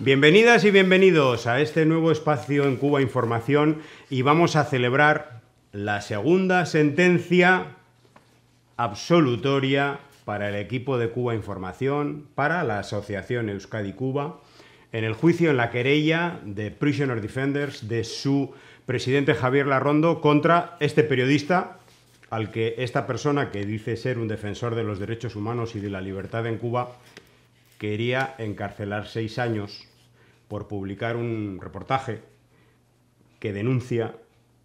Bienvenidas y bienvenidos a este nuevo espacio en Cuba Información y vamos a celebrar la segunda sentencia absolutoria para el equipo de Cuba Información, para la Asociación Euskadi Cuba, en el juicio en la querella de Prisoner Defenders de su presidente Javier Larrondo contra este periodista al que esta persona que dice ser un defensor de los derechos humanos y de la libertad en Cuba quería encarcelar seis años por publicar un reportaje que denuncia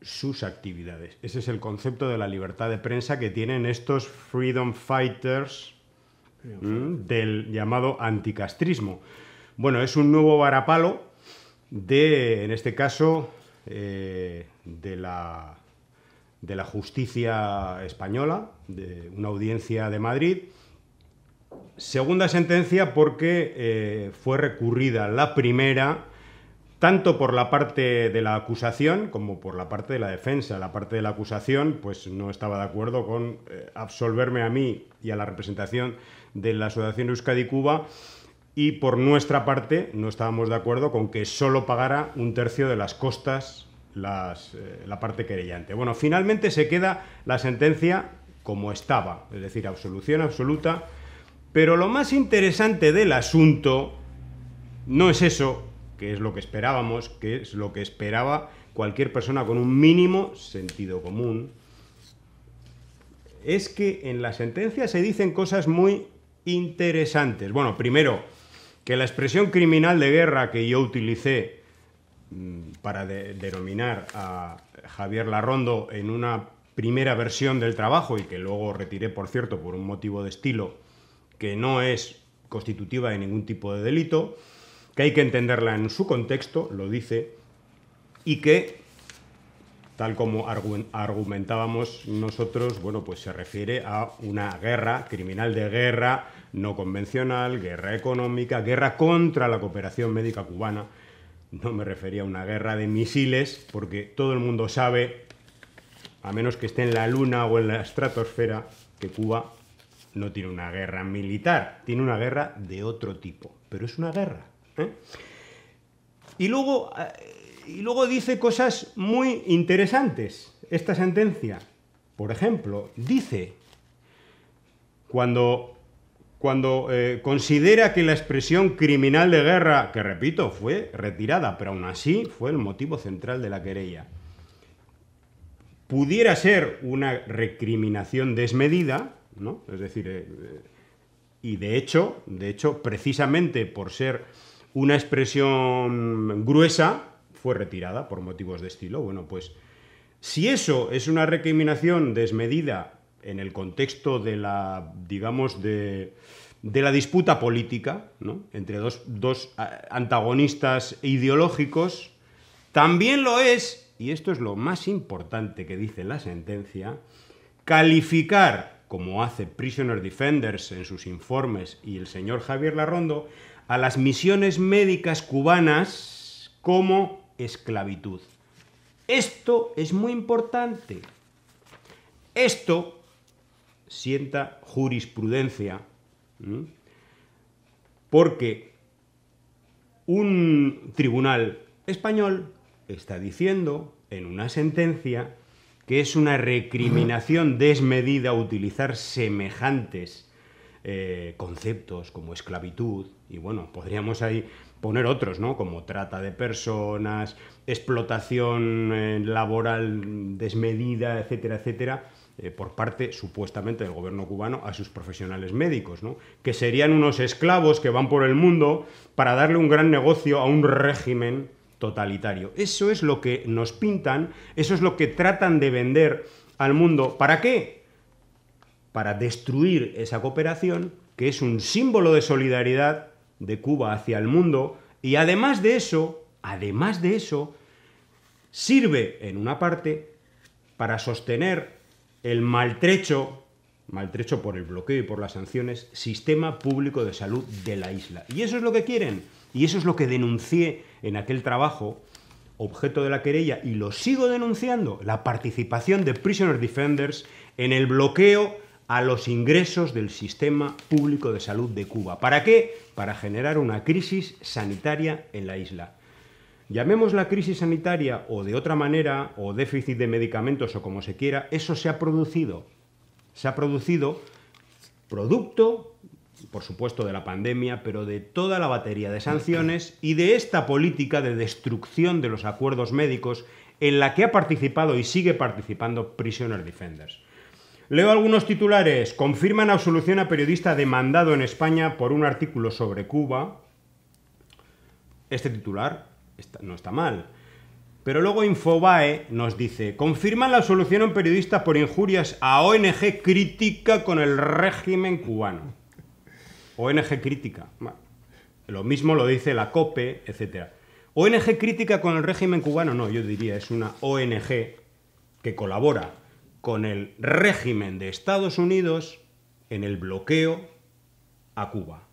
sus actividades. Ese es el concepto de la libertad de prensa que tienen estos freedom fighters del llamado anticastrismo. Bueno, es un nuevo varapalo de, en este caso, eh, de, la, de la justicia española, de una audiencia de Madrid, Segunda sentencia porque eh, fue recurrida la primera tanto por la parte de la acusación como por la parte de la defensa. La parte de la acusación pues no estaba de acuerdo con eh, absolverme a mí y a la representación de la Asociación Euskadi Cuba y por nuestra parte no estábamos de acuerdo con que solo pagara un tercio de las costas eh, la parte querellante. Bueno, finalmente se queda la sentencia como estaba, es decir, absolución absoluta pero lo más interesante del asunto no es eso, que es lo que esperábamos, que es lo que esperaba cualquier persona con un mínimo sentido común, es que en la sentencia se dicen cosas muy interesantes. Bueno, primero, que la expresión criminal de guerra que yo utilicé mm, para denominar a Javier Larrondo en una primera versión del trabajo y que luego retiré, por cierto, por un motivo de estilo, que no es constitutiva de ningún tipo de delito, que hay que entenderla en su contexto, lo dice, y que, tal como argumentábamos nosotros, bueno, pues se refiere a una guerra, criminal de guerra no convencional, guerra económica, guerra contra la cooperación médica cubana. No me refería a una guerra de misiles, porque todo el mundo sabe, a menos que esté en la luna o en la estratosfera, que Cuba no tiene una guerra militar, tiene una guerra de otro tipo, pero es una guerra. ¿eh? Y, luego, eh, y luego dice cosas muy interesantes esta sentencia. Por ejemplo, dice, cuando, eh, considera que la expresión criminal de guerra, que repito, fue retirada, pero aún así fue el motivo central de la querella, pudiera ser una recriminación desmedida, es decir, eh, eh, y de hecho, de hecho, precisamente por ser una expresión gruesa, fue retirada por motivos de estilo. Bueno, pues si eso es una recriminación desmedida en el contexto de la, digamos, de, de la disputa política entre dos, dos antagonistas ideológicos, también lo es, y esto es lo más importante que dice la sentencia, calificar como hace Prisoner Defenders en sus informes y el señor Javier Larrondo, a las misiones médicas cubanas como esclavitud. Esto es muy importante. Esto sienta jurisprudencia porque un tribunal español está diciendo en una sentencia que es una recriminación desmedida utilizar semejantes eh, conceptos como esclavitud, y bueno, podríamos ahí poner otros, ¿no? Como trata de personas, explotación eh, laboral desmedida, etcétera, etcétera, eh, por parte supuestamente del gobierno cubano a sus profesionales médicos, ¿no? Que serían unos esclavos que van por el mundo para darle un gran negocio a un régimen totalitario. Eso es lo que nos pintan, eso es lo que tratan de vender al mundo. ¿Para qué? Para destruir esa cooperación, que es un símbolo de solidaridad de Cuba hacia el mundo, y además de eso, además de eso, sirve en una parte para sostener el maltrecho, maltrecho por el bloqueo y por las sanciones, sistema público de salud de la isla. Y eso es lo que quieren y eso es lo que denuncié en aquel trabajo, objeto de la querella, y lo sigo denunciando, la participación de Prisoner Defenders en el bloqueo a los ingresos del sistema público de salud de Cuba. ¿Para qué? Para generar una crisis sanitaria en la isla. Llamemos la crisis sanitaria o de otra manera, o déficit de medicamentos o como se quiera, eso se ha producido. Se ha producido producto por supuesto, de la pandemia, pero de toda la batería de sanciones y de esta política de destrucción de los acuerdos médicos en la que ha participado y sigue participando Prisoner Defenders. Leo algunos titulares. Confirman absolución a periodista demandado en España por un artículo sobre Cuba. Este titular no está mal. Pero luego Infobae nos dice, confirman la absolución a un periodista por injurias a ONG crítica con el régimen cubano. ONG crítica. Lo mismo lo dice la COPE, etc. ONG crítica con el régimen cubano, no, yo diría, es una ONG que colabora con el régimen de Estados Unidos en el bloqueo a Cuba.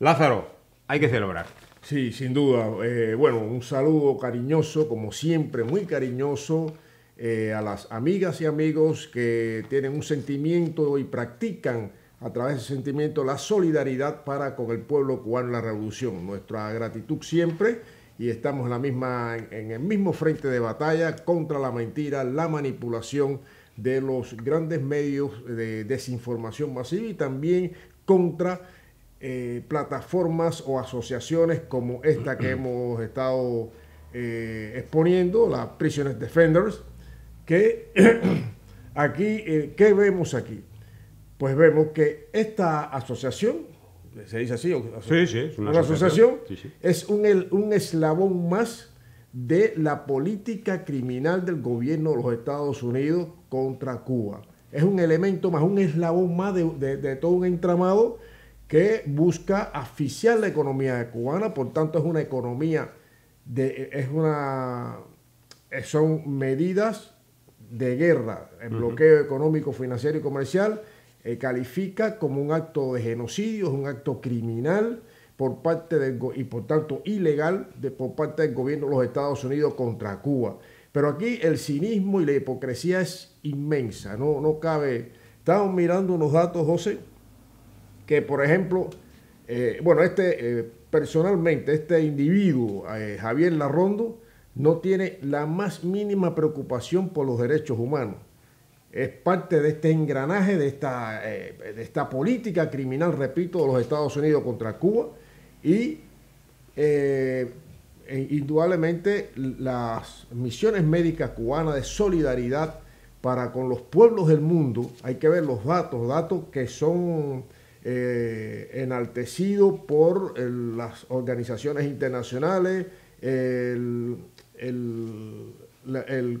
Lázaro, hay que celebrar. Sí, sin duda. Eh, bueno, un saludo cariñoso, como siempre, muy cariñoso eh, a las amigas y amigos que tienen un sentimiento y practican a través de sentimiento la solidaridad para con el pueblo cubano la revolución. Nuestra gratitud siempre y estamos en, el mismo frente de batalla contra la mentira, la manipulación de los grandes medios de desinformación masiva y también contra eh, plataformas o asociaciones como esta que hemos estado eh, exponiendo, la Prisoners Defenders, que aquí, eh, ¿qué vemos aquí? pues vemos que esta asociación, se dice así, es una, asociación, es un, eslabón más de la política criminal del gobierno de los Estados Unidos contra Cuba. Es un elemento más, un eslabón más de, todo un entramado que busca asfixiar la economía cubana, por tanto es una economía de, es una son medidas de guerra, el bloqueo económico, financiero y comercial, eh, califica como un acto de genocidio, es un acto criminal por parte del, y por tanto ilegal de, por parte del gobierno de los Estados Unidos contra Cuba. Pero aquí el cinismo y la hipocresía es inmensa, no, no cabe. Estamos mirando unos datos, José, que por ejemplo, eh, bueno, este eh, personalmente, este individuo, Javier Larrondo, no tiene la más mínima preocupación por los derechos humanos es parte de este engranaje, de esta, eh, esta política criminal, repito, de los Estados Unidos contra Cuba y eh, e indudablemente las misiones médicas cubanas de solidaridad para con los pueblos del mundo, hay que ver los datos, datos que son eh, enaltecidos por las organizaciones internacionales, el, el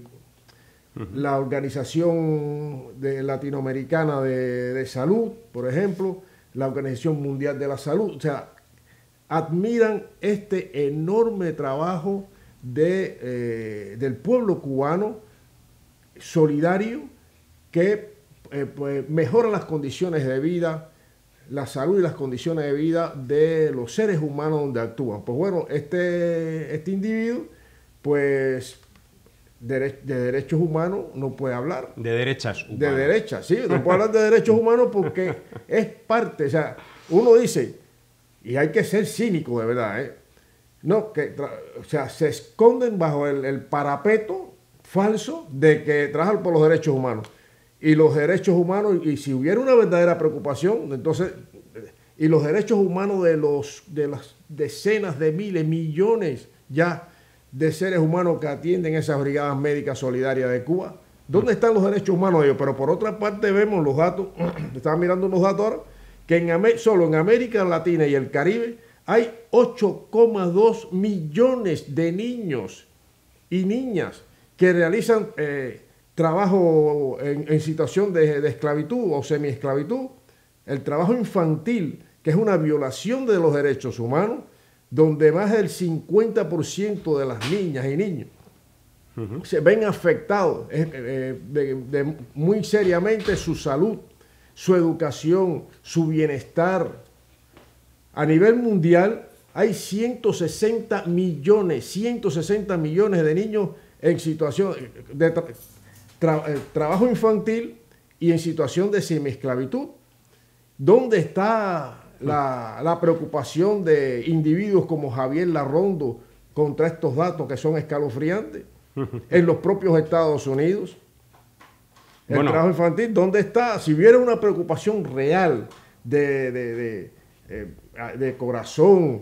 la Organización Latinoamericana de, Salud, por ejemplo, la Organización Mundial de la Salud, o sea, admiran este enorme trabajo eh, del pueblo cubano solidario que eh, pues, mejora las condiciones de vida, la salud y las condiciones de vida de los seres humanos donde actúan. Pues bueno, este, este individuo pues de derechos humanos no puede hablar. De derechas De derechas, sí, no puede hablar de derechos humanos porque es parte, o sea, uno dice, y hay que ser cínico de verdad, ¿eh? No, que, o sea, se esconden bajo el, el parapeto falso de que trabajan por los derechos humanos. Y los derechos humanos, y si hubiera una verdadera preocupación, entonces, y los derechos humanos de, los, de las decenas de miles, millones ya de seres humanos que atienden esas brigadas médicas solidarias de Cuba. ¿Dónde están los derechos humanos ellos? Pero por otra parte vemos los datos, estaba mirando unos datos ahora, que en, solo en América Latina y el Caribe hay 8,2 millones de niños y niñas que realizan eh, trabajo en, situación de, de, esclavitud o semi-esclavitud, el trabajo infantil, que es una violación de los derechos humanos, donde más del 50% de las niñas y niños se ven afectados eh, eh, muy seriamente su salud, su educación, su bienestar. A nivel mundial hay 160 millones, 160 millones de niños en situación de eh, trabajo infantil y en situación de semiesclavitud. ¿Dónde está la, preocupación de individuos como Javier Larrondo contra estos datos que son escalofriantes en los propios Estados Unidos. El trabajo infantil, ¿dónde está? Si hubiera una preocupación real de, eh, corazón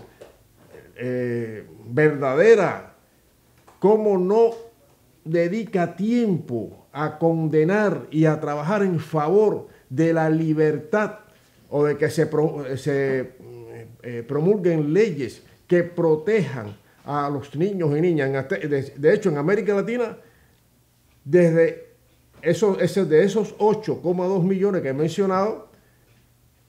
eh, verdadera, ¿cómo no dedica tiempo a condenar y a trabajar en favor de la libertad o de que se, eh, eh, promulguen leyes que protejan a los niños y niñas. De hecho, en América Latina, desde esos, de esos 8,2 millones que he mencionado,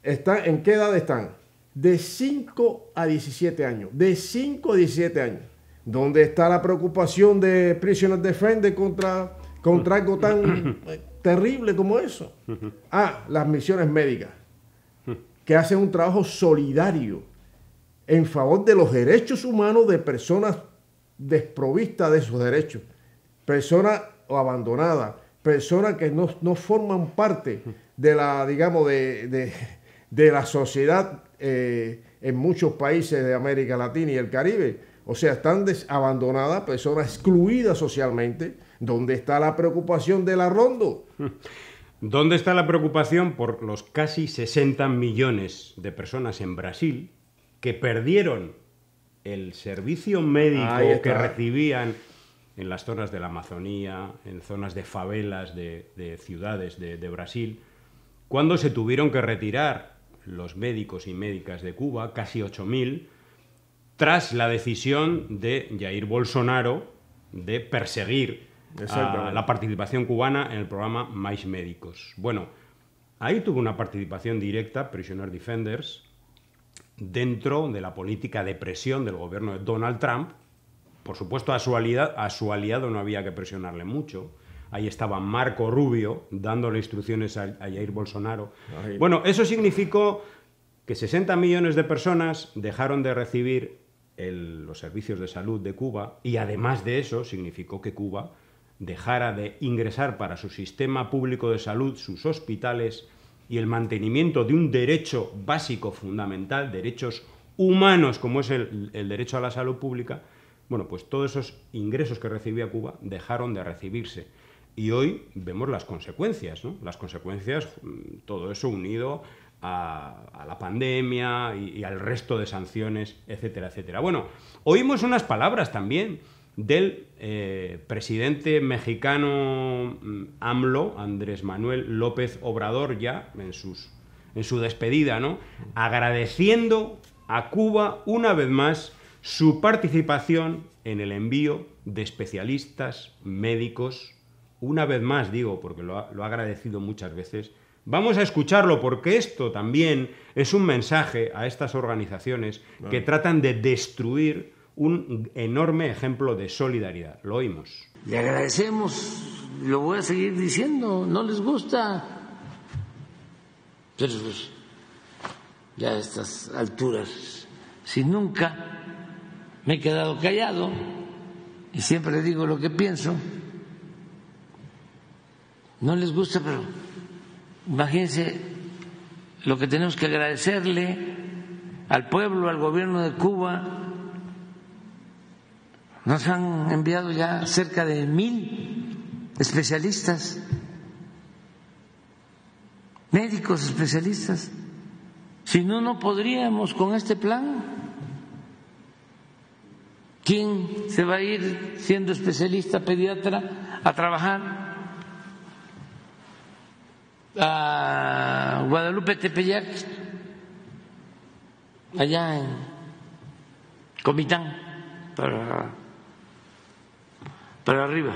¿en qué edad están? De 5 a 17 años. De 5 a 17 años. Donde está la preocupación de Prisoner Defender contra, contra algo tan eh, terrible como eso? Ah, las misiones médicas que hacen un trabajo solidario en favor de los derechos humanos de personas desprovistas de sus derechos, personas abandonadas, personas que no, forman parte de la, digamos, de, la sociedad eh, en muchos países de América Latina y el Caribe. O sea, están abandonadas, personas excluidas socialmente, ¿Dónde está la preocupación de la rondo ¿Dónde está la preocupación por los casi 60 millones de personas en Brasil que perdieron el servicio médico que recibían en las zonas de la Amazonía, en zonas de favelas de, ciudades de, de Brasil, cuando se tuvieron que retirar los médicos y médicas de Cuba, casi 8.000, tras la decisión de Jair Bolsonaro de perseguir Ah, la participación cubana en el programa Mais Médicos. Bueno, ahí tuvo una participación directa, Prisoner Defenders, dentro de la política de presión del gobierno de Donald Trump. Por supuesto, a su, aliado, no había que presionarle mucho. Ahí estaba Marco Rubio dándole instrucciones a, Jair Bolsonaro. Bueno, eso significó que 60 millones de personas dejaron de recibir los servicios de salud de Cuba y además de eso significó que Cuba dejara de ingresar para su sistema público de salud, sus hospitales y el mantenimiento de un derecho básico fundamental, derechos humanos como es el, derecho a la salud pública, bueno, pues todos esos ingresos que recibía Cuba dejaron de recibirse. Y hoy vemos las consecuencias, ¿no? Las consecuencias, mm, todo eso unido a, la pandemia y, y, al resto de sanciones, etcétera, etcétera. Bueno, oímos unas palabras también del eh, presidente mexicano mm, AMLO, Andrés Manuel López Obrador, ya en, en su despedida, ¿no? agradeciendo a Cuba una vez más su participación en el envío de especialistas médicos, una vez más digo, porque lo ha, agradecido muchas veces, Vamos a escucharlo porque esto también es un mensaje a estas organizaciones que tratan de destruir un enorme ejemplo de solidaridad. Lo oímos. Le agradecemos, lo voy a seguir diciendo, no les gusta. Pero ya a estas alturas, si nunca me he quedado callado y siempre digo lo que pienso, no les gusta, pero imagínense lo que tenemos que agradecerle al pueblo, al gobierno de Cuba, nos han enviado ya cerca de mil especialistas, médicos especialistas. Si no, no podríamos con este plan. ¿Quién se va a ir siendo especialista pediatra a trabajar a Guadalupe Tepeyac, allá en Comitán, para para arriba.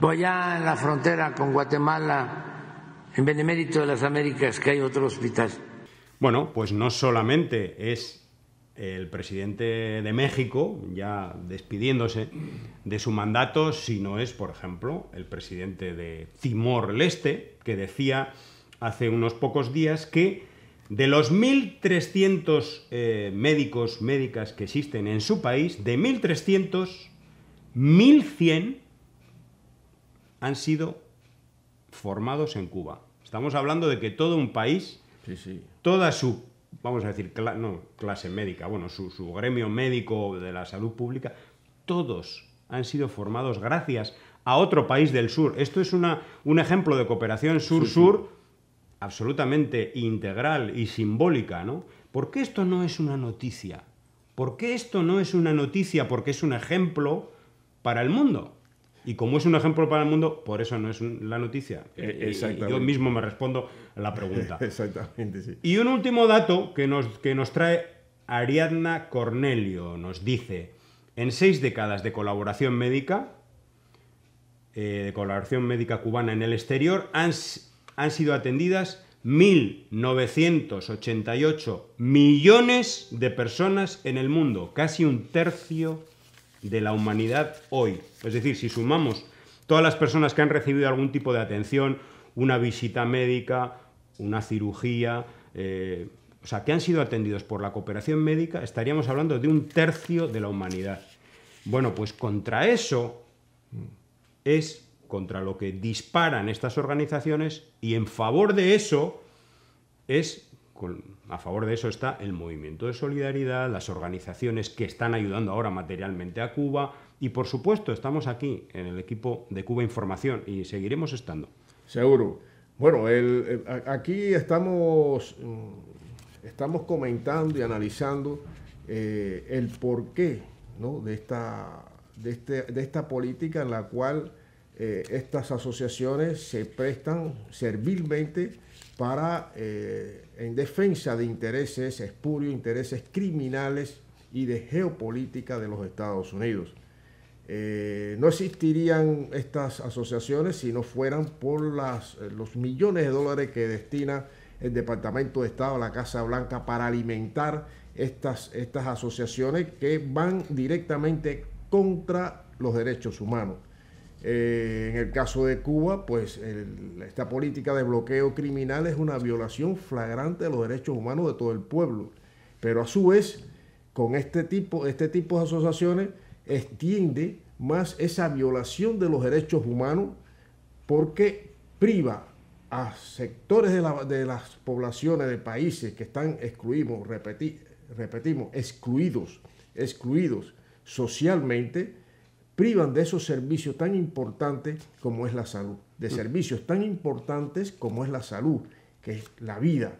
...voy allá en la frontera con Guatemala, en Benemérito de las Américas, que hay otro hospital. Bueno, pues no solamente es el presidente de México, ya despidiéndose de su mandato, sino es, por ejemplo, el presidente de Timor-Leste, que decía hace unos pocos días que de los 1.300 eh, médicos, médicas que existen en su país, de 1.300 1.100 han sido formados en Cuba. Estamos hablando de que todo un país, toda su, vamos a decir, no, clase médica, bueno, su, gremio médico de la salud pública, todos han sido formados gracias a otro país del sur. Esto es un ejemplo de cooperación sur-sur absolutamente integral y simbólica, ¿no? ¿Por qué esto no es una noticia? ¿Por qué esto no es una noticia? Porque es un ejemplo para el mundo. Y como es un ejemplo para el mundo, por eso no es la noticia. E- exactamente. yo mismo me respondo a la pregunta. Exactamente, Y un último dato que nos, que nos trae Ariadna Cornelio. Nos dice, en seis décadas de colaboración médica, eh, de colaboración médica cubana en el exterior, han, han sido atendidas 1.988 millones de personas en el mundo, casi un tercio de la humanidad hoy. Es decir, si sumamos todas las personas que han recibido algún tipo de atención, una visita médica, una cirugía, eh, o sea, que han sido atendidos por la cooperación médica, estaríamos hablando de un tercio de la humanidad. Bueno, pues contra eso es contra lo que disparan estas organizaciones y en favor de eso es a favor de eso está el movimiento de solidaridad, las organizaciones que están ayudando ahora materialmente a Cuba y por supuesto estamos aquí en el equipo de Cuba Información y seguiremos estando. Seguro. Bueno, aquí estamos, mm, estamos comentando y analizando eh, el porqué de, esta, este, de, esta política en la cual eh, estas asociaciones se prestan servilmente para, eh, en defensa de intereses espurios, intereses criminales y de geopolítica de los Estados Unidos. Eh, no existirían estas asociaciones si no fueran por eh, los millones de dólares que destina el Departamento de Estado, a la Casa Blanca, para alimentar estas asociaciones que van directamente contra los derechos humanos. Eh, en el caso de Cuba, pues esta política de bloqueo criminal es una violación flagrante de los derechos humanos de todo el pueblo. Pero a su vez, con este tipo, este tipo de asociaciones extiende más esa violación de los derechos humanos porque priva a sectores de, las poblaciones de países que están excluidos, repetimos, excluidos, excluidos socialmente privan de esos servicios tan importantes como es la salud, de mm. servicios tan importantes como es la salud, que es la vida.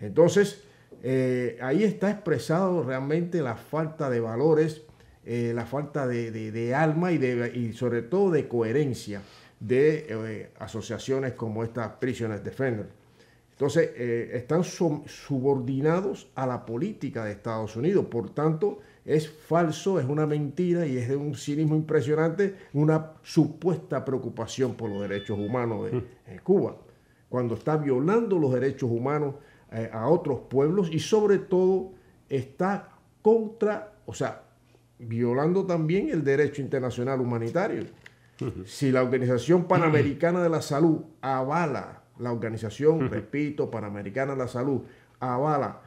Entonces, eh, ahí está expresado realmente la falta de valores, eh, la falta de, alma y, de, sobre todo de coherencia de eh, asociaciones como esta Prisoners Defender. Entonces, están subordinados a la política de Estados Unidos, por tanto, es falso, es una mentira y es de un cinismo impresionante una supuesta preocupación por los derechos humanos de, hmm. eh, Cuba, cuando está violando los derechos humanos eh, a otros pueblos y sobre todo está contra, o sea, violando también el derecho internacional humanitario. Hmm. Si la Organización hmm. Panamericana de la Salud avala, la Organización, repito, Panamericana de la Salud avala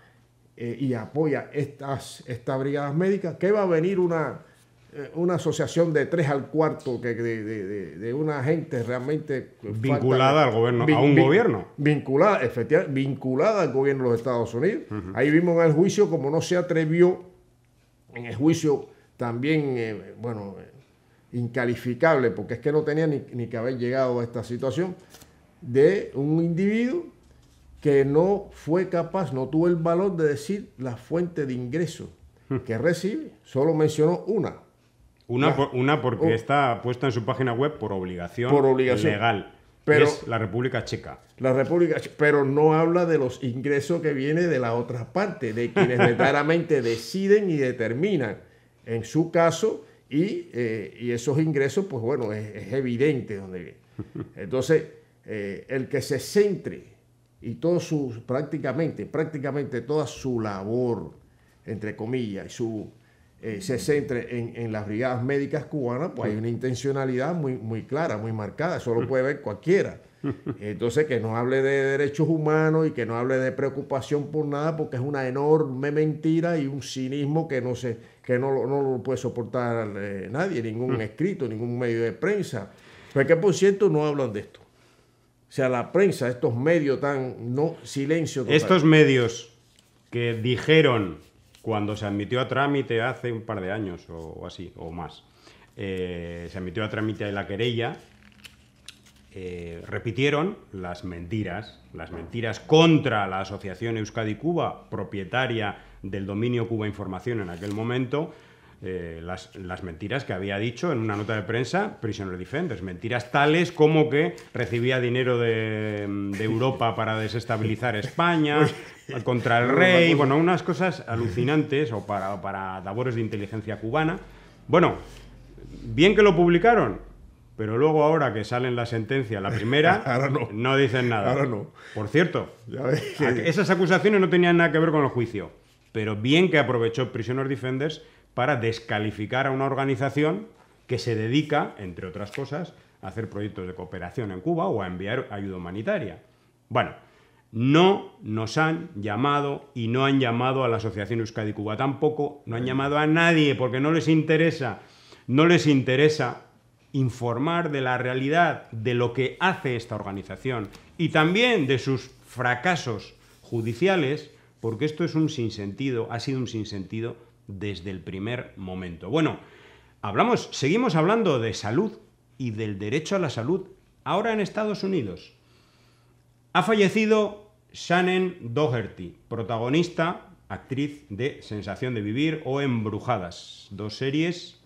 eh, y apoya estas, estas brigadas médicas, que va a venir una, eh, una asociación de tres al cuarto que de, una gente realmente... Vinculada al gobierno, a un gobierno. Vinculada, efectivamente, vinculada al gobierno de los Estados Unidos. Ahí vimos en el juicio como no se atrevió, en el juicio también, eh, bueno, incalificable, porque es que no tenía ni, ni que haber llegado a esta situación, de un individuo que no fue capaz, no tuvo el valor de decir la fuente de ingreso hmm. que recibe, solo mencionó una. Una, una porque está puesta en su página web por obligación, legal. Pero, la República Checa. La República pero no habla de los ingresos que vienen de la otra parte, de quienes verdaderamente deciden y determinan en su caso, y, eh, esos ingresos, pues bueno, es, evidente donde viene. Entonces, eh, el que se centre y todo su, prácticamente, prácticamente toda su labor, entre comillas, y su, eh, se centre en, las brigadas médicas cubanas, pues hay una intencionalidad muy, muy clara, muy marcada, eso lo puede ver cualquiera. Entonces, que no hable de derechos humanos y que no hable de preocupación por nada, porque es una enorme mentira y un cinismo que no, que no, lo puede soportar eh, nadie, ningún mm. escrito, ningún medio de prensa. que por cierto, no hablan de esto. O sea, la prensa, estos medios tan no silencio. Estos medios que dijeron cuando se admitió a trámite hace un par de años o, así, o más, eh, se admitió a trámite la querella, eh, repitieron las mentiras, las mentiras contra la Asociación Euskadi-Cuba, propietaria del dominio Cuba Información en aquel momento, eh, las, mentiras que había dicho en una nota de prensa Prisoner Defenders. Mentiras tales como que recibía dinero de, Europa para desestabilizar España, contra el rey, bueno, unas cosas alucinantes o para, para labores de inteligencia cubana. Bueno, bien que lo publicaron, pero luego ahora que sale en la sentencia, la primera, no. dicen nada. Por cierto, esas acusaciones no tenían nada que ver con el juicio, pero bien que aprovechó Prisoner Defenders para descalificar a una organización que se dedica, entre otras cosas, a hacer proyectos de cooperación en Cuba o a enviar ayuda humanitaria. Bueno, no nos han llamado y no han llamado a la Asociación Euskadi Cuba tampoco, no han llamado a nadie porque no les interesa, no les interesa informar de la realidad de lo que hace esta organización y también de sus fracasos judiciales, porque esto es un sinsentido, ha sido un sinsentido desde el primer momento. Bueno, hablamos, seguimos hablando de salud y del derecho a la salud ahora en Estados Unidos. Ha fallecido Shannon Doherty, protagonista, actriz de Sensación de Vivir o Embrujadas, dos series,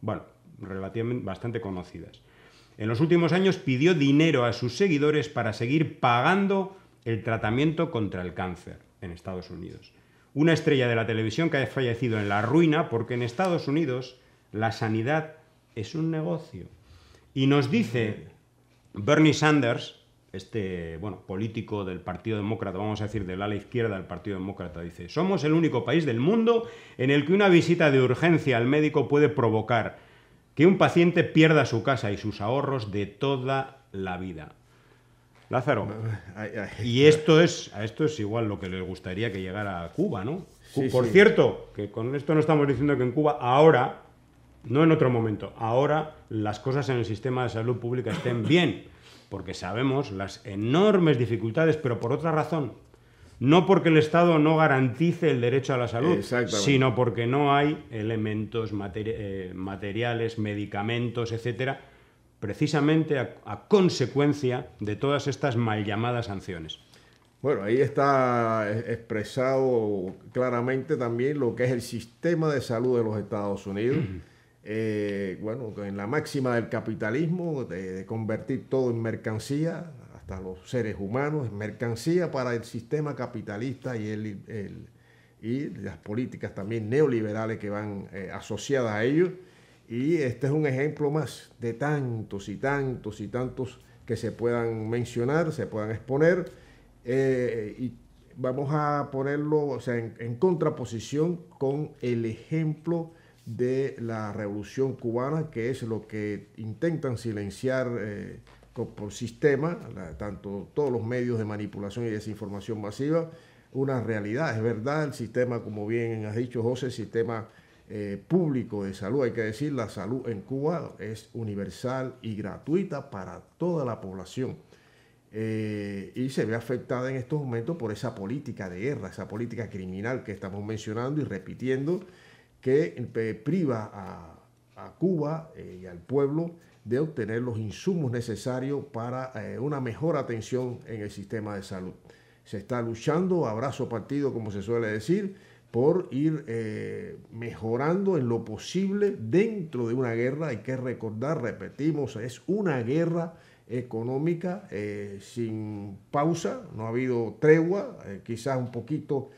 bueno, relativamente bastante conocidas. En los últimos años pidió dinero a sus seguidores para seguir pagando el tratamiento contra el cáncer en Estados Unidos una estrella de la televisión que ha fallecido en la ruina porque en Estados Unidos la sanidad es un negocio. Y nos dice Bernie Sanders, este bueno, político del Partido Demócrata, vamos a decir del ala izquierda del Partido Demócrata, dice, somos el único país del mundo en el que una visita de urgencia al médico puede provocar que un paciente pierda su casa y sus ahorros de toda la vida. Lázaro, y esto es, a esto es igual lo que les gustaría que llegara a Cuba, ¿no? Por cierto, que con esto no estamos diciendo que en Cuba ahora, no en otro momento, ahora las cosas en el sistema de salud pública estén bien, porque sabemos las enormes dificultades, pero por otra razón, no porque el Estado no garantice el derecho a la salud, sino porque no hay elementos, eh, materiales, medicamentos, etcétera, precisamente a, consecuencia de todas estas mal llamadas sanciones. Bueno, ahí está e, expresado claramente también lo que es el sistema de salud de los Estados Unidos. Eh, bueno, en la máxima del capitalismo, de, convertir todo en mercancía, hasta los seres humanos, en mercancía para el sistema capitalista y, las políticas también neoliberales que van eh, asociadas a ellos. Y este es un ejemplo más de tantos y tantos y tantos que se puedan mencionar, se puedan exponer. Eh, y vamos a ponerlo en, contraposición con el ejemplo de la revolución cubana, que es lo que intentan silenciar eh, por sistema, tanto todos los medios de manipulación y desinformación masiva, una realidad. Es verdad, el sistema, como bien has dicho José, el sistema eh, público de salud. Hay que decir, la salud en Cuba es universal y gratuita para toda la población. Eh, y se ve afectada en estos momentos por esa política de guerra, esa política criminal que estamos mencionando y repitiendo, que eh, priva a, Cuba y al pueblo de obtener los insumos necesarios para una mejor atención en el sistema de salud. Se está luchando abrazo partido, como se suele decir, por ir eh, mejorando en lo posible dentro de una guerra. Hay que recordar, repetimos, es una guerra económica eh, sin pausa, no ha habido tregua, eh, quizás un poquito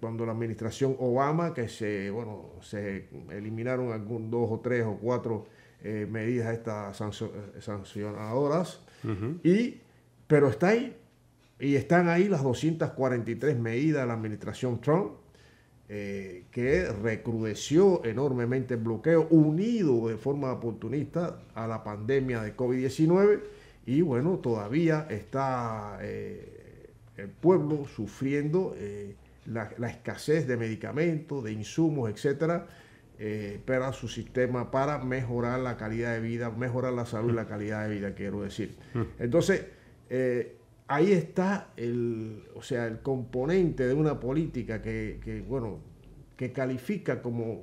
cuando la administración Obama, que se, bueno, se eliminaron algún, dos o tres o cuatro medidas estas sancionadoras, y, pero está ahí, y están ahí las 243 medidas de la administración Trump, eh, que recrudeció enormemente el bloqueo, unido de forma oportunista a la pandemia de COVID-19. Y bueno, todavía está eh, el pueblo sufriendo eh, la, escasez de medicamentos, de insumos, etcétera, para su sistema, para mejorar la calidad de vida, mejorar la salud y la calidad de vida, quiero decir. Mm. Entonces, ahí está el, o sea, el componente de una política que, bueno, que califica como,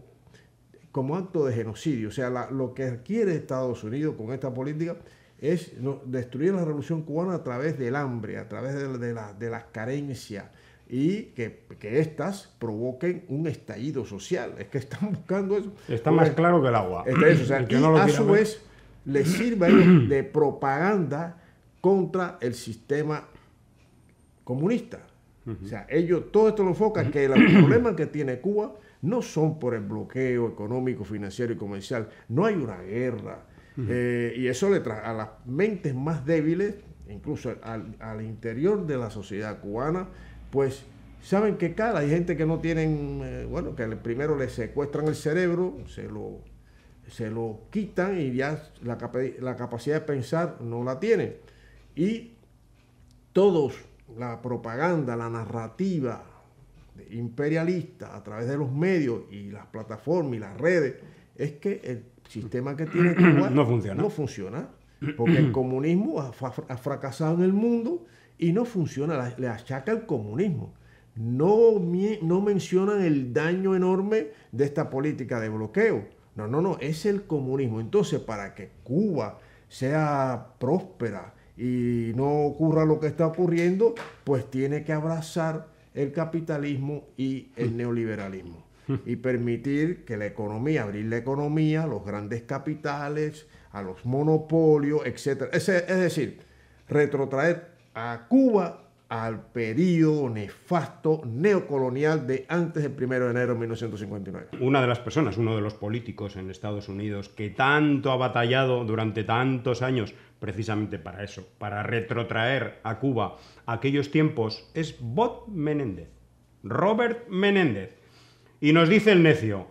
como acto de genocidio. O sea, lo que quiere Estados Unidos con esta política es destruir la revolución cubana a través del hambre, a través de, las carencias y que, que éstas provoquen un estallido social. Es que están buscando eso. Está más pues, claro que el agua. o a su vez les sirve de propaganda contra el sistema comunista. O sea, ellos, todo esto lo enfoca que los problemas que tiene Cuba no son por el bloqueo económico, financiero y comercial. No hay una guerra. Eh, y eso le trae a las mentes más débiles, incluso al, interior de la sociedad cubana, pues saben que cada hay gente que no tienen, eh, bueno, que primero le secuestran el cerebro, se lo, se lo quitan y ya la, la capacidad de pensar no la tienen. Y todos, la propaganda, la narrativa imperialista a través de los medios y las plataformas y las redes, es que el sistema que tiene Cuba no funciona. No funciona porque el comunismo ha, fracasado en el mundo y no funciona, le achaca el comunismo. No, no mencionan el daño enorme de esta política de bloqueo. No, no, no, es el comunismo. Entonces, para que Cuba sea próspera, y no ocurra lo que está ocurriendo, pues tiene que abrazar el capitalismo y el hmm. neoliberalismo hmm. y permitir que la economía, abrir la economía a los grandes capitales, a los monopolios, etc. Es, es decir, retrotraer a Cuba al periodo nefasto neocolonial de antes del 1 de enero de 1959. Una de las personas, uno de los políticos en Estados Unidos que tanto ha batallado durante tantos años precisamente para eso, para retrotraer a Cuba aquellos tiempos, es Bob Menéndez, Robert Menéndez. Y nos dice el necio,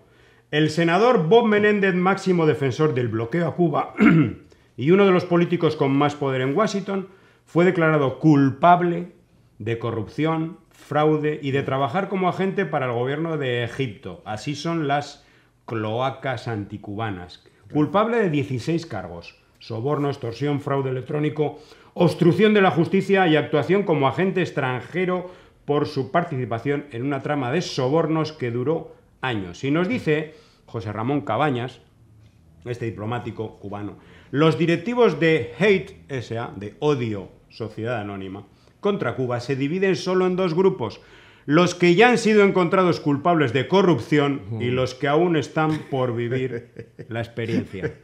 el senador Bob Menéndez, máximo defensor del bloqueo a Cuba y uno de los políticos con más poder en Washington, fue declarado culpable de corrupción, fraude y de trabajar como agente para el gobierno de Egipto. Así son las cloacas anticubanas. Culpable de 16 cargos. Soborno, extorsión, fraude electrónico, obstrucción de la justicia y actuación como agente extranjero por su participación en una trama de sobornos que duró años. Y nos dice José Ramón Cabañas, este diplomático cubano, los directivos de Hate SA, de Odio Sociedad Anónima, contra Cuba se dividen solo en dos grupos. Los que ya han sido encontrados culpables de corrupción y los que aún están por vivir la experiencia.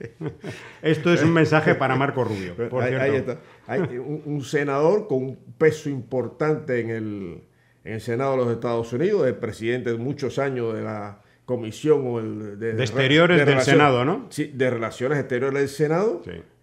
Esto es un mensaje para Marco Rubio. Por cierto. Hay un, senador con un peso importante en el, Senado de los Estados Unidos, el presidente de muchos años de la comisión o de, exteriores del relaciones, Senado, de relaciones exteriores del Senado,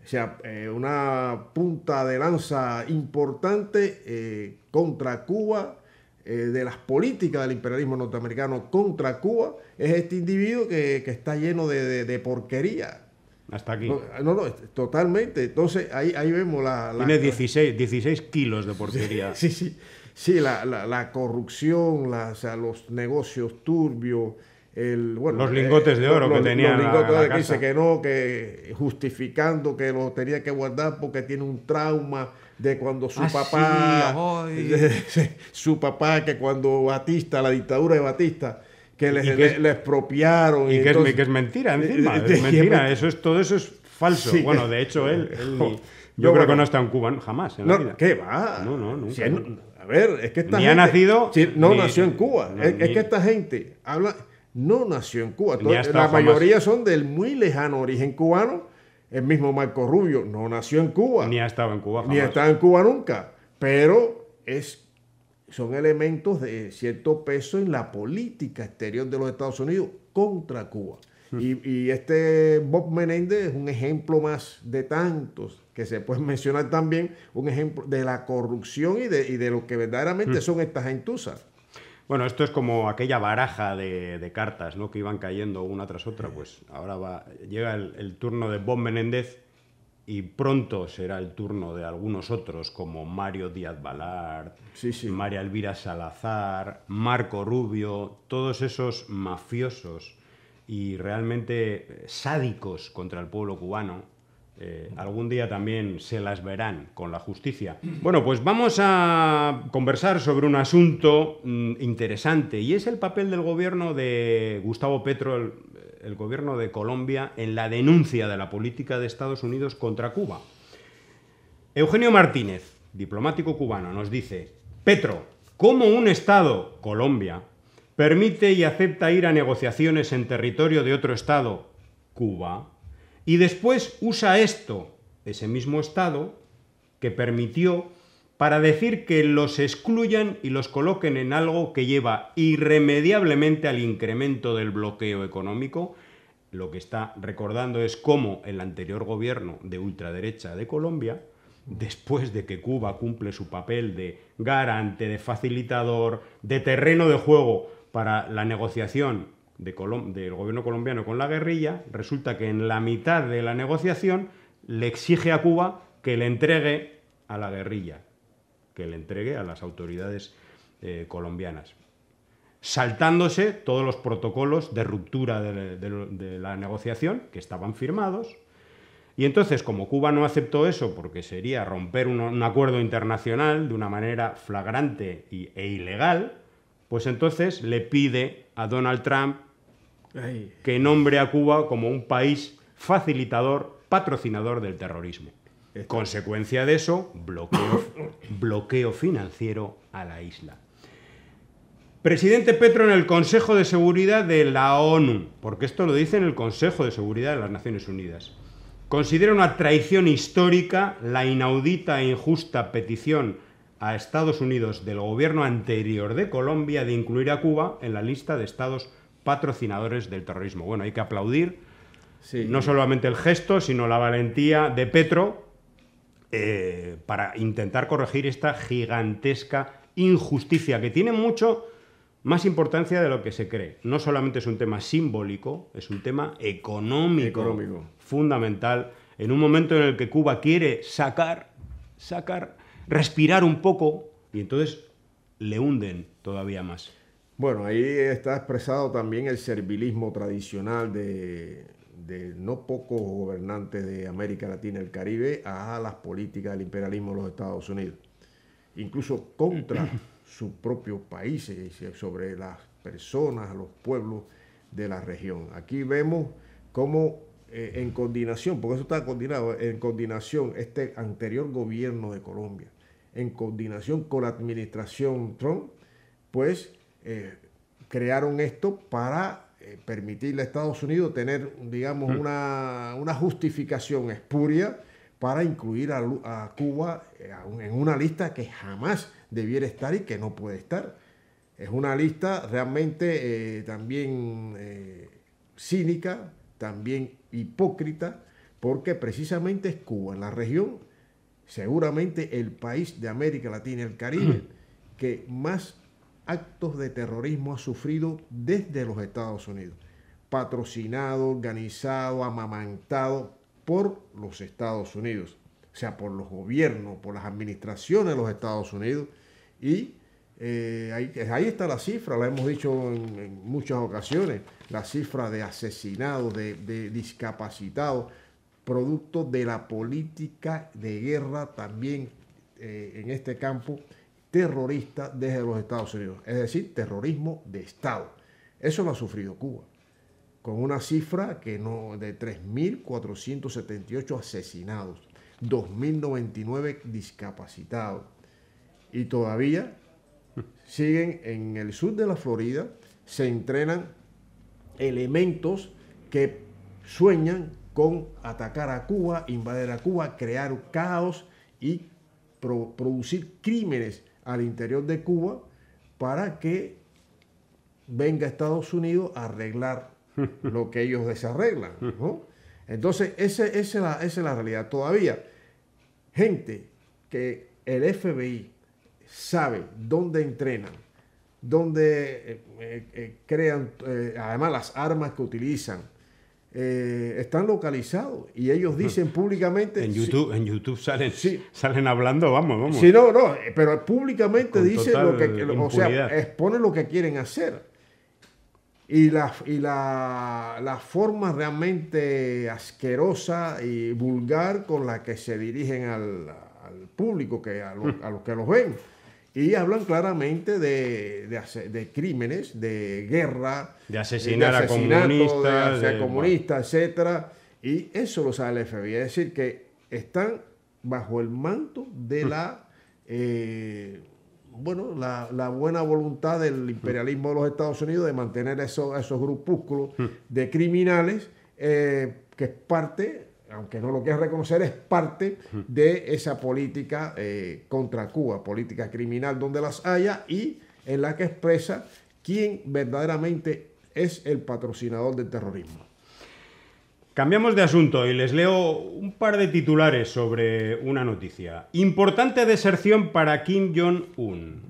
o sea, eh, una punta de lanza importante eh, contra Cuba, eh, de las políticas del imperialismo norteamericano contra Cuba, es este individuo que, está lleno de, porquería. Hasta aquí. No, no, totalmente. Entonces ahí, ahí vemos la, Tiene 16, 16 kilos de porquería. sí, sí. Sí, la, corrupción, los negocios turbios, los lingotes de eh, oro que tenía. Los que no, que justificando que lo tenía que guardar porque tiene un trauma de cuando su ah, papá, su papá que cuando Batista, la dictadura de Batista, que le expropiaron. Y, que, es, mentira, encima. es mentira, eso es, todo eso es falso. bueno, de hecho, él, yo, creo que no está en Cuba jamás ¿Qué va? No, no, nunca. a ver, es que esta ni ha nacido. no nació en Cuba. es, es que esta gente habla no nació en Cuba. la mayoría son del muy lejano origen cubano. El mismo Marco Rubio no nació en Cuba. Ni ha estado en Cuba. Ni ha estado en Cuba nunca. Pero es, son elementos de cierto peso en la política exterior de los Estados Unidos contra Cuba. Hmm. Y, este Bob Menéndez es un ejemplo más de tantos que se puede mencionar también, un ejemplo de la corrupción y de, lo que verdaderamente hmm. son estas entusas. Bueno, esto es como aquella baraja de, cartas ¿no? que iban cayendo una tras otra. Pues ahora va, llega el, turno de Bob Menéndez y pronto será el turno de algunos otros como Mario Díaz Balart, María Elvira Salazar, Marco Rubio, todos esos mafiosos y realmente sádicos contra el pueblo cubano eh, algún día también se las verán con la justicia. Bueno, pues vamos a conversar sobre un asunto mm, interesante y es el papel del gobierno de Gustavo Petro, el, gobierno de Colombia, en la denuncia de la política de Estados Unidos contra Cuba. Eugenio Martínez, diplomático cubano, nos dice, Petro, ¿cómo un Estado, Colombia, permite y acepta ir a negociaciones en territorio de otro Estado, Cuba? Y después usa esto, ese mismo Estado, que permitió para decir que los excluyan y los coloquen en algo que lleva irremediablemente al incremento del bloqueo económico. Lo que está recordando es cómo el anterior gobierno de ultraderecha de Colombia, después de que Cuba cumple su papel de garante, de facilitador, de terreno de juego para la negociación del gobierno colombiano con la guerrilla, resulta que en la mitad de la negociación le exige a Cuba que le entregue a la guerrilla, que le entregue a las autoridades eh, colombianas, saltándose todos los protocolos de ruptura de, la negociación que estaban firmados. Y entonces, como Cuba no aceptó eso, porque sería romper un, acuerdo internacional de una manera flagrante e ilegal, pues entonces le pide a Donald Trump que nombre a Cuba como un país facilitador, patrocinador del terrorismo. Consecuencia de eso, bloqueo, bloqueo financiero a la isla. Presidente Petro en el Consejo de Seguridad de la ONU, porque esto lo dice en el Consejo de Seguridad de las Naciones Unidas. Considera una traición histórica la inaudita e injusta petición a Estados Unidos del gobierno anterior de Colombia de incluir a Cuba en la lista de estados patrocinadores del terrorismo. Bueno, hay que aplaudir no solamente el gesto, sino la valentía de Petro eh, para intentar corregir esta gigantesca injusticia que tiene mucho más importancia de lo que se cree. No solamente es un tema simbólico, es un tema económico, económico. fundamental en un momento en el que Cuba quiere sacar, sacar, respirar un poco y entonces le hunden todavía más. Bueno, ahí está expresado también el servilismo tradicional de, no pocos gobernantes de América Latina y el Caribe a las políticas del imperialismo de los Estados Unidos, incluso contra sus propios países, sobre las personas, los pueblos de la región. Aquí vemos cómo eh, en coordinación, porque eso está coordinado, en coordinación este anterior gobierno de Colombia, en coordinación con la administración Trump, pues eh, crearon esto para eh, permitirle a Estados Unidos tener, digamos, mm. una, justificación espuria para incluir a, Cuba eh, en una lista que jamás debiera estar y que no puede estar. Es una lista realmente también cínica, también hipócrita, porque precisamente es Cuba en la región, seguramente el país de América Latina y el Caribe, mm. que más actos de terrorismo ha sufrido desde los Estados Unidos, patrocinado, organizado, amamantado por los Estados Unidos, o sea, por los gobiernos, por las administraciones de los Estados Unidos. Y eh, eh, ahí, está la cifra, la hemos dicho en, muchas ocasiones, la cifra de asesinados, de, discapacitados, producto de la política de guerra también eh, en este campo terrorista desde los Estados Unidos, es decir, terrorismo de Estado. Eso lo ha sufrido Cuba, con una cifra que no, de 3.478 asesinados, 2.099 discapacitados, y todavía siguen en el sur de la Florida, se entrenan elementos que sueñan con atacar a Cuba, invadir a Cuba, crear caos y producir crímenes al interior de Cuba para que venga Estados Unidos a arreglar lo que ellos desarreglan. Entonces, esa, es la, realidad. Todavía, gente que el FBI sabe dónde entrenan, dónde eh, eh, eh, crean, además las armas que utilizan, eh, están localizados y ellos dicen públicamente. En YouTube, en YouTube salen, salen hablando, vamos, vamos. Sí, no, no, pero públicamente dicen lo que. O sea, exponen lo que quieren hacer. Y la, y la, forma realmente asquerosa y vulgar con la que se dirigen al, público, que a los que los ven y hablan claramente de, crímenes, de guerra, de eh, asesinar a comunistas, comunistas, etc. Y eso lo sabe el FBI, es decir, que están bajo el manto de la, eh, bueno, la, buena voluntad del imperialismo de los Estados Unidos de mantener esos, esos grupúsculos de criminales eh, que es parte aunque no lo quieras reconocer, es parte de esa política eh, contra Cuba, política criminal donde las haya y en la que expresa quién verdaderamente es el patrocinador del terrorismo. Cambiamos de asunto y les leo un par de titulares sobre una noticia. Importante deserción para Kim Jong-un.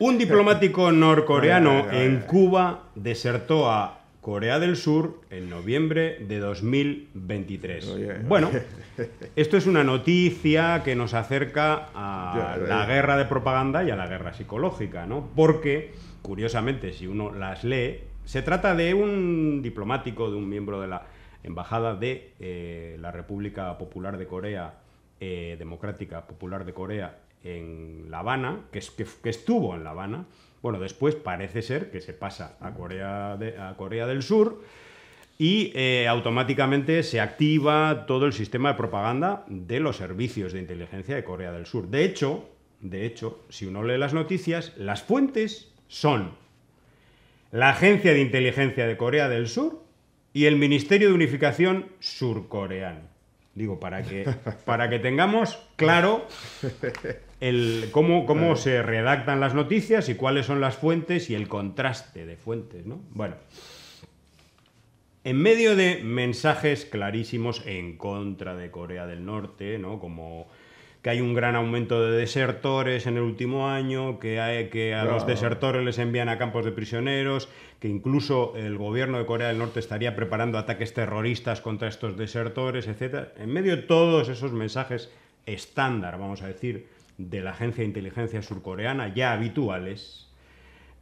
Un diplomático norcoreano en Cuba desertó a Corea del Sur en noviembre de 2023. Bueno, esto es una noticia que nos acerca a la guerra de propaganda y a la guerra psicológica, ¿no? Porque, curiosamente, si uno las lee, se trata de un diplomático, de un miembro de la Embajada de eh, la República Popular de Corea, eh, Democrática Popular de Corea en La Habana, que, es, estuvo en La Habana. Bueno, después parece ser que se pasa a Corea, a Corea del Sur y eh, automáticamente se activa todo el sistema de propaganda de los servicios de inteligencia de Corea del Sur. De hecho, de hecho, si uno lee las noticias, las fuentes son la Agencia de Inteligencia de Corea del Sur y el Ministerio de Unificación surcoreano. Digo, para que, para que tengamos claro el, cómo, se redactan las noticias y cuáles son las fuentes y el contraste de fuentes, ¿no? Bueno. En medio de mensajes clarísimos en contra de Corea del Norte, ¿no? Como que hay un gran aumento de desertores en el último año, que, hay, que a los desertores les envían a campos de prisioneros, que incluso el gobierno de Corea del Norte estaría preparando ataques terroristas contra estos desertores, etc. En medio de todos esos mensajes estándar, vamos a decir, de la agencia de inteligencia surcoreana, ya habituales,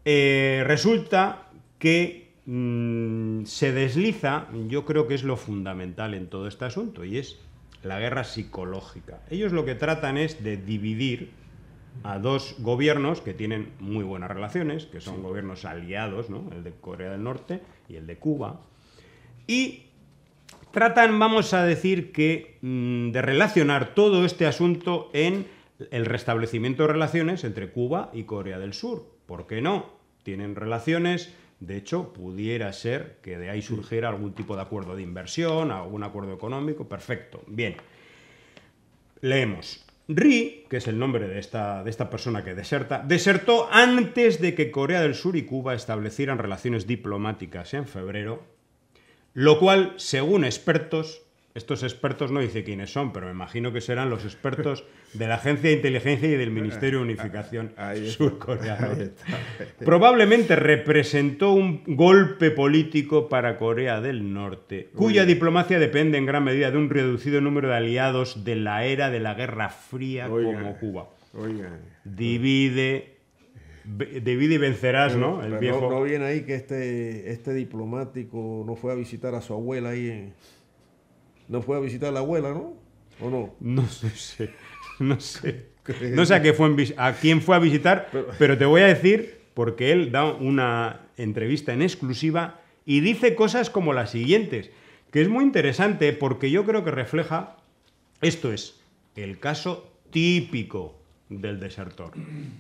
eh, resulta que mm, se desliza, yo creo que es lo fundamental en todo este asunto, y es la guerra psicológica. Ellos lo que tratan es de dividir a dos gobiernos que tienen muy buenas relaciones, que son gobiernos aliados, el de Corea del Norte y el de Cuba, y tratan, vamos a decir que, mm, de relacionar todo este asunto en el restablecimiento de relaciones entre Cuba y Corea del Sur. ¿Por qué no? Tienen relaciones, de hecho, pudiera ser que de ahí surgiera algún tipo de acuerdo de inversión, algún acuerdo económico, perfecto. Bien, leemos. Ri, que es el nombre de esta, de esta persona que deserta, desertó antes de que Corea del Sur y Cuba establecieran relaciones diplomáticas en febrero, lo cual, según expertos, estos expertos no dice quiénes son, pero me imagino que serán los expertos de la Agencia de Inteligencia y del Ministerio de Unificación Surcoreano. Probablemente representó un golpe político para Corea del Norte, cuya diplomacia depende en gran medida de un reducido número de aliados de la era de la Guerra Fría como Cuba. Divide divide y vencerás, ¿no? El viejo. No, viene ahí que este, este diplomático no fue a visitar a su abuela ahí en no fue a visitar a la abuela, ¿no? ¿O no? No, sé, no sé. No sé a, quién fue a visitar, pero te voy a decir, porque él da una entrevista en exclusiva y dice cosas como las siguientes, que es muy interesante porque yo creo que refleja, esto es, el caso típico del desertor.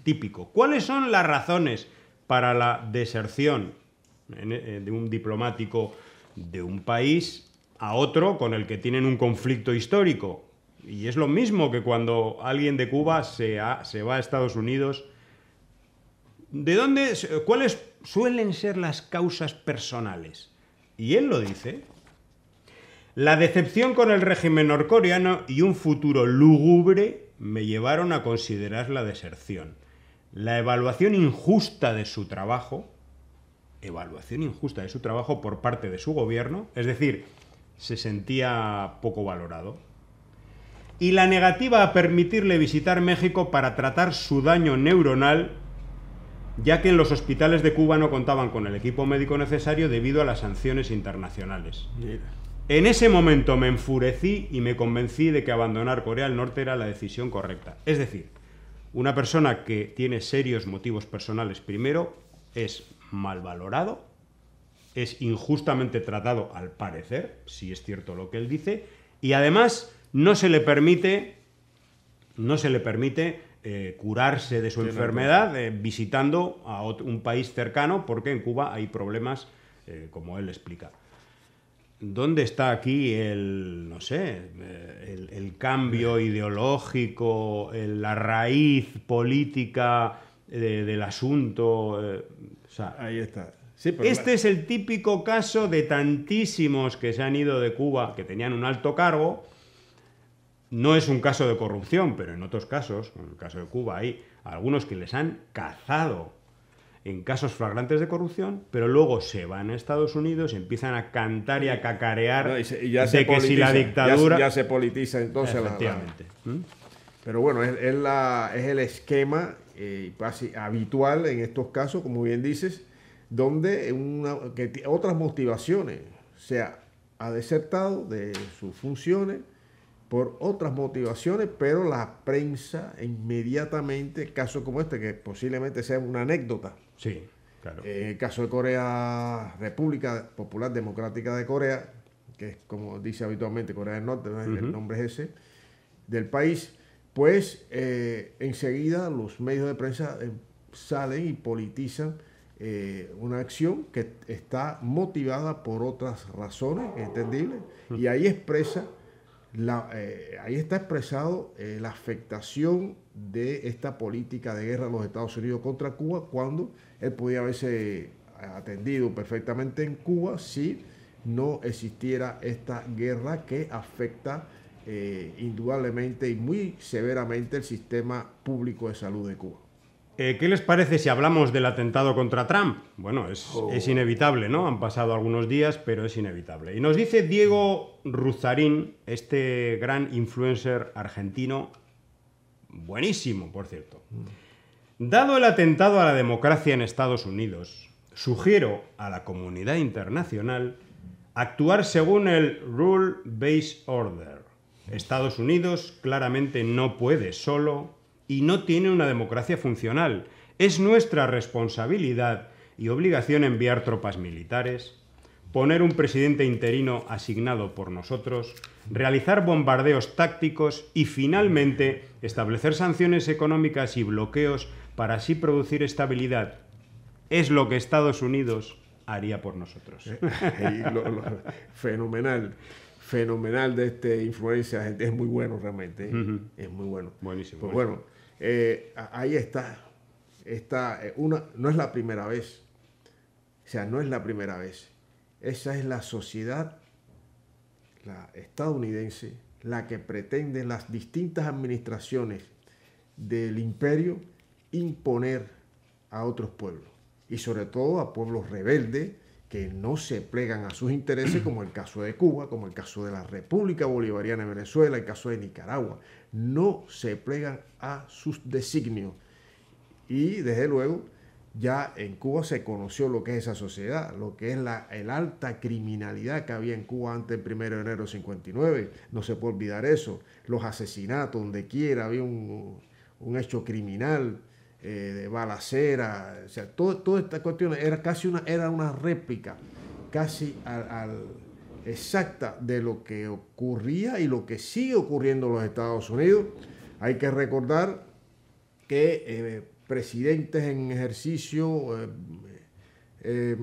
Típico. ¿Cuáles son las razones para la deserción eh, de un diplomático de un país a otro con el que tienen un conflicto histórico. Y es lo mismo que cuando alguien de Cuba se, va a Estados Unidos. ¿De dónde, cuáles suelen ser las causas personales? Y él lo dice. La decepción con el régimen norcoreano y un futuro lúgubre me llevaron a considerar la deserción. La evaluación injusta de su trabajo, evaluación injusta de su trabajo por parte de su gobierno, es decir, se sentía poco valorado. Y la negativa a permitirle visitar México para tratar su daño neuronal, ya que en los hospitales de Cuba no contaban con el equipo médico necesario debido a las sanciones internacionales. En ese momento me enfurecí y me convencí de que abandonar Corea del Norte era la decisión correcta. Es decir, una persona que tiene serios motivos personales primero es mal valorado es injustamente tratado, al parecer, si es cierto lo que él dice, y además no se le permite, no se le permite eh, curarse de su enfermedad eh, visitando a un país cercano, porque en Cuba hay problemas, eh, como él explica. ¿Dónde está aquí el, no sé, el, cambio ideológico, la raíz política del asunto? Ahí está. Pues este es el típico caso de tantísimos que se han ido de Cuba, que tenían un alto cargo. No es un caso de corrupción, pero en otros casos, en el caso de Cuba, hay algunos que les han cazado en casos flagrantes de corrupción, pero luego se van a Estados Unidos, y empiezan a cantar y a cacarear de que si la dictadura... Ya, se politiza entonces La, ¿Mm? Pero bueno, es, el esquema eh, habitual en estos casos, como bien dices, donde una, que otras motivaciones, o sea, ha desertado de sus funciones por otras motivaciones, pero la prensa inmediatamente, caso como este, que posiblemente sea una anécdota. Sí, eh, el caso de Corea, República Popular Democrática de Corea, que es como dice habitualmente Corea del Norte, el nombre es ese, del país, pues eh, enseguida los medios de prensa eh, salen y politizan eh, una acción que está motivada por otras razones, entendibles, y ahí expresa la, eh, ahí está expresado eh, la afectación de esta política de guerra de los Estados Unidos contra Cuba cuando él podía haberse atendido perfectamente en Cuba si no existiera esta guerra que afecta indudablemente y muy severamente el sistema público de salud de Cuba. Eh, ¿Qué les parece si hablamos del atentado contra Trump? Bueno, es, oh. es, inevitable, ¿no? Han pasado algunos días, pero es inevitable. Y nos dice Diego Ruzarín, este gran influencer argentino, buenísimo, por cierto. Dado el atentado a la democracia en Estados Unidos, sugiero a la comunidad internacional actuar según el Rule Based Order. Estados Unidos claramente no puede solo y no tiene una democracia funcional. Es nuestra responsabilidad y obligación enviar tropas militares, poner un presidente interino asignado por nosotros, realizar bombardeos tácticos y finalmente establecer sanciones económicas y bloqueos para así producir estabilidad. Es lo que Estados Unidos haría por nosotros. Eh, fenomenal, fenomenal de este influencia, es muy bueno realmente, eh. es muy bueno. Buenísimo. Pues bueno. Eh, ahí está. está eh, una, no es la primera vez. O sea, no es la primera vez. Esa es la sociedad la estadounidense la que pretende las distintas administraciones del imperio imponer a otros pueblos y sobre todo a pueblos rebeldes que no se plegan a sus intereses, como el caso de Cuba, como el caso de la República Bolivariana de Venezuela, el caso de Nicaragua. No se plegan a sus designios. Y desde luego, ya en Cuba se conoció lo que es esa sociedad, lo que es la el alta criminalidad que había en Cuba antes del 1 de enero de 59. No se puede olvidar eso. Los asesinatos, donde quiera había un, un hecho criminal, eh, de balacera, o sea, todo, toda esta cuestión era casi una, era una réplica, casi exacta de lo que ocurría y lo que sigue ocurriendo en los Estados Unidos. Hay que recordar que eh, presidentes en ejercicio eh,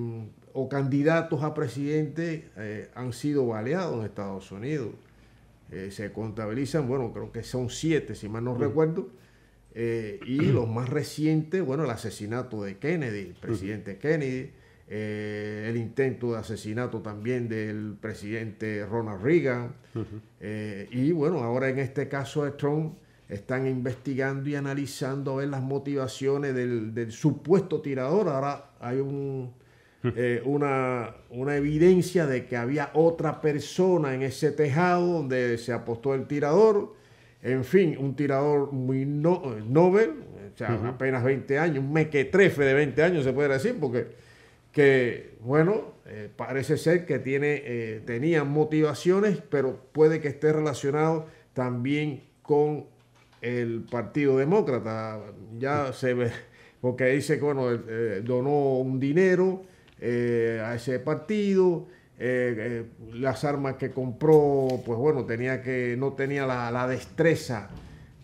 o candidatos a presidente han sido baleados en Estados Unidos. se contabilizan, bueno, creo que son siete, si mal no mm. recuerdo eh, y los más recientes, bueno, el asesinato de Kennedy, el presidente Kennedy, eh, el intento de asesinato también del presidente Ronald Reagan. Eh, y bueno, ahora en este caso de Trump están investigando y analizando a ver las motivaciones del, supuesto tirador. Ahora hay un, una, una, evidencia de que había otra persona en ese tejado donde se apostó el tirador en fin, un tirador muy no, Nobel, apenas 20 años, un mequetrefe de 20 años se puede decir, porque que, bueno, eh, parece ser que tiene, eh, tenía motivaciones, pero puede que esté relacionado también con el Partido Demócrata. Ya se ve, porque dice que, bueno, eh, donó un dinero a ese partido, eh, eh, las armas que compró, pues bueno, tenía que, no tenía la, destreza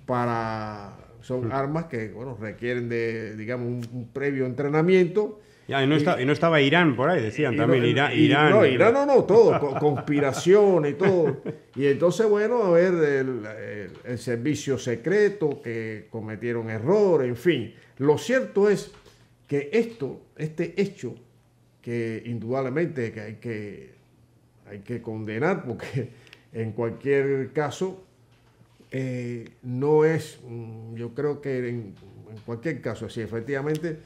para... Son armas que, bueno, requieren de, digamos, un, previo entrenamiento. y, no estaba Irán por ahí, decían también, no, Irán, Irán. No, no, todo, conspiración y todo. Y entonces, bueno, a ver, el, el, servicio secreto, que cometieron errores, en fin. Lo cierto es que esto, este hecho, que indudablemente que hay que, condenar porque en cualquier caso eh, no es, mm, yo creo que en, cualquier caso, efectivamente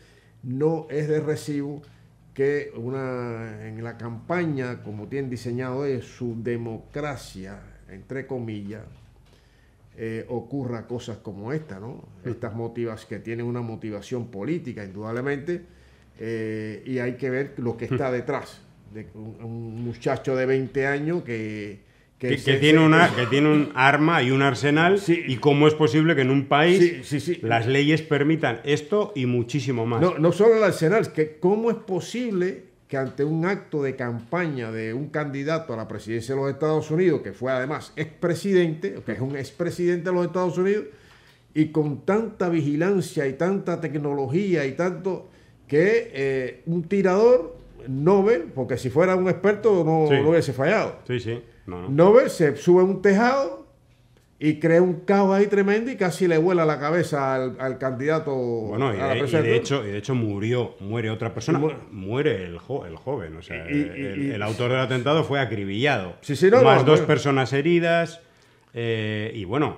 no es de recibo que una, en la campaña, como tienen diseñado es su democracia, entre comillas, eh, ocurra cosas como esta, ¿no? Estas motivas que tienen una motivación política, indudablemente, eh, y hay que ver lo que está detrás. De un, muchacho de 20 años que, tiene una, que tiene un arma y un arsenal y cómo es posible que en un país las leyes permitan esto y muchísimo más. No, no solo el arsenal, que cómo es posible que ante un acto de campaña de un candidato a la presidencia de los Estados Unidos, que fue además expresidente, que es un expresidente de los Estados Unidos, y con tanta vigilancia y tanta tecnología y tanto que eh, un tirador, Nobel, porque si fuera un experto no, hubiese fallado. Sí, sí. No, no. Nobel se sube a un tejado y crea un caos ahí tremendo y casi le vuela la cabeza al, candidato. Bueno, y, de, hecho, y de hecho murió, muere otra persona, muere el, joven, o sea, el, autor del atentado fue acribillado. Sí, sí, no, más dos pues. personas heridas eh, y bueno,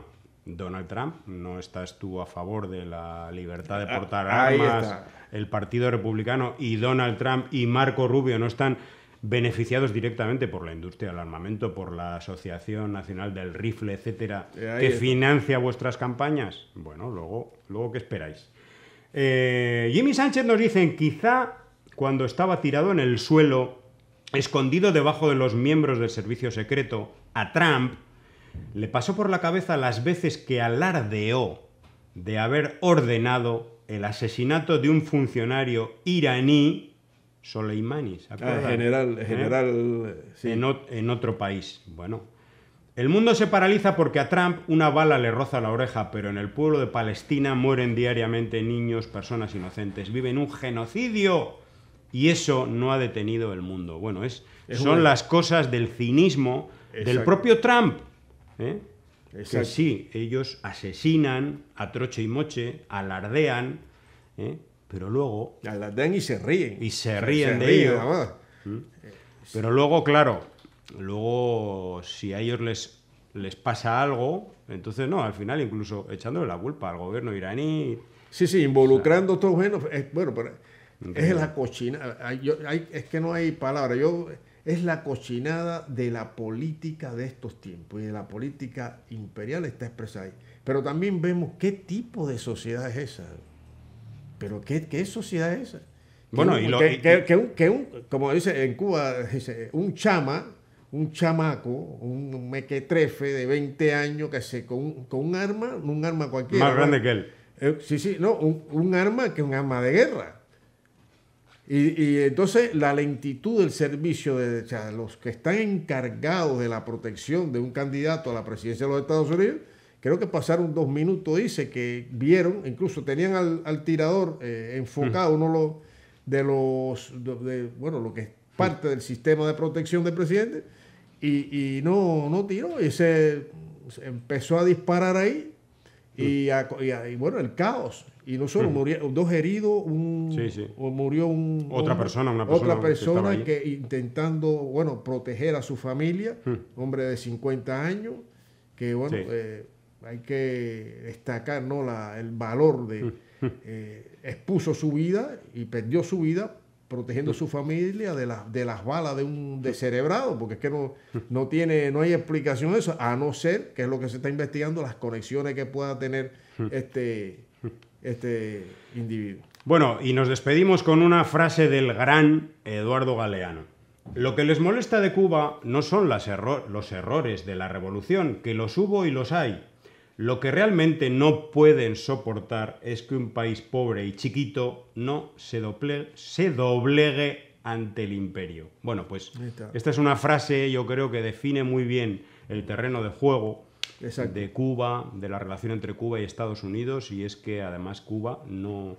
Donald Trump, no estás tú a favor de la libertad de ah, portar armas, el Partido Republicano y Donald Trump y Marco Rubio no están beneficiados directamente por la industria del armamento, por la Asociación Nacional del Rifle, etcétera, eh, que financia vuestras campañas. Bueno, luego, luego ¿qué esperáis? Eh, Jimmy Sánchez nos dice, quizá cuando estaba tirado en el suelo, escondido debajo de los miembros del servicio secreto, a Trump, le pasó por la cabeza las veces que alardeó de haber ordenado el asesinato de un funcionario iraní, Soleimani, ah, general, ¿Eh? general, en, otro país. Bueno, el mundo se paraliza porque a Trump una bala le roza la oreja, pero en el pueblo de Palestina mueren diariamente niños, personas inocentes, viven un genocidio y eso no ha detenido el mundo. Bueno, es, son las cosas del cinismo del propio Trump ¿eh? que sí, ellos asesinan a troche y moche, alardean, ¿eh? pero luego... Alardean y se ríen. Y se ríen de ellos. ¿Mm? Pero luego, claro, luego si a ellos les, les pasa algo, entonces no, al final incluso echándole la culpa al gobierno iraní. Sí, sí, involucrando todo todos bueno, eh, bueno, pero es la cochina. es que no hay palabra. Yo es la cochinada de la política de estos tiempos y de la política imperial está expresada ahí. Pero también vemos qué tipo de sociedad es esa. Pero qué, sociedad es esa. Bueno, y que, un, como dice en Cuba, un chama, un chamaco, un mequetrefe de 20 años que se con, con un arma, un arma cualquiera. Más grande que él. Eh, sí, sí, no, un arma que un arma de guerra y, entonces la lentitud del servicio de los que están encargados de la protección de un candidato a la presidencia de los Estados Unidos, creo que pasaron dos minutos, dice, que vieron, incluso tenían al, tirador eh, enfocado, mm. uno de los, bueno, lo que es parte del sistema de protección del presidente, y, no, no tiró, y se, empezó a disparar ahí, y, mm. y bueno, el caos. Y no solo, dos heridos, un, o murió un, otra persona, una persona, otra persona que, intentando, bueno, proteger a su familia, hombre de 50 años, que bueno, eh, hay que destacar ¿no? el valor de, eh, expuso su vida y perdió su vida protegiendo a su familia de, de las balas de un descerebrado, porque es que no, no, tiene, no hay explicación de eso, a no ser, que es lo que se está investigando, las conexiones que pueda tener este este individuo. Bueno, y nos despedimos con una frase del gran Eduardo Galeano. Lo que les molesta de Cuba no son los errores de la revolución, que los hubo y los hay. Lo que realmente no pueden soportar es que un país pobre y chiquito no se, doble se doblegue ante el imperio. Bueno, pues esta es una frase yo creo que define muy bien el terreno de juego de Cuba, de la relación entre Cuba y Estados Unidos, y es que además Cuba no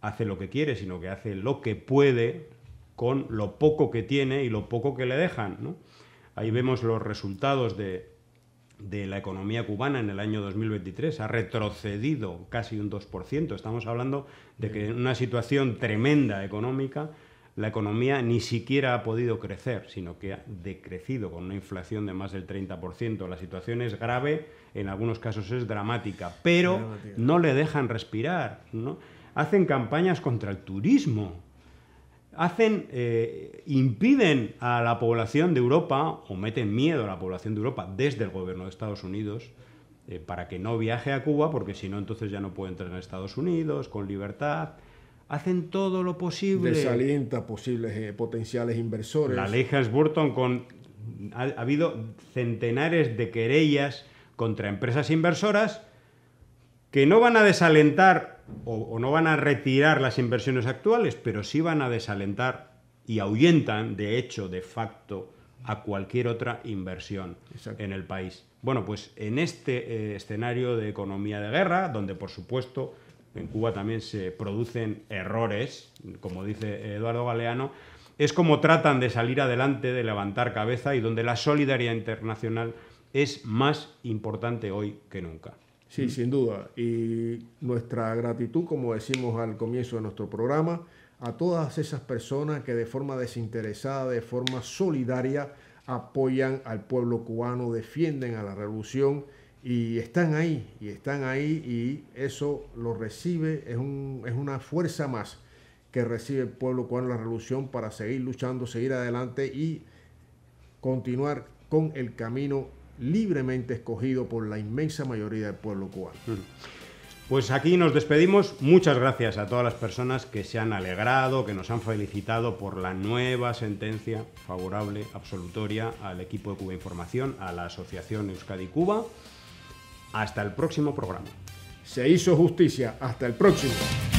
hace lo que quiere, sino que hace lo que puede con lo poco que tiene y lo poco que le dejan. Ahí vemos los resultados de, la economía cubana en el año 2023. Ha retrocedido casi un 2%. Estamos hablando de que una situación tremenda económica la economía ni siquiera ha podido crecer, sino que ha decrecido con una inflación de más del 30%. La situación es grave, en algunos casos es dramática, pero no le dejan respirar. Hacen campañas contra el turismo, hacen, eh, impiden a la población de Europa, o meten miedo a la población de Europa desde el gobierno de Estados Unidos, eh, para que no viaje a Cuba, porque si no, entonces ya no puede entrar en Estados Unidos con libertad hacen todo lo posible. Desalienta posibles eh, potenciales inversores. La ley Burton con ha, habido centenares de querellas contra empresas inversoras que no van a desalentar o, no van a retirar las inversiones actuales, pero sí van a desalentar y ahuyentan, de hecho, de facto, a cualquier otra inversión en el país. Bueno, pues en este eh, escenario de economía de guerra, donde por supuesto en Cuba también se producen errores, como dice Eduardo Galeano, es como tratan de salir adelante, de levantar cabeza y donde la solidaridad internacional es más importante hoy que nunca. Sí, sin duda. Y nuestra gratitud, como decimos al comienzo de nuestro programa, a todas esas personas que de forma desinteresada, de forma solidaria, apoyan al pueblo cubano, defienden a la revolución y están ahí, y están ahí, y eso lo recibe, es, una fuerza más que recibe el pueblo cubano la revolución para seguir luchando, seguir adelante y continuar con el camino libremente escogido por la inmensa mayoría del pueblo cubano. Pues aquí nos despedimos. Muchas gracias a todas las personas que se han alegrado, que nos han felicitado por la nueva sentencia favorable absolutoria al equipo de Cuba Información, a la Asociación Euskadi Cuba. Hasta el próximo programa. Se hizo justicia. Hasta el próximo.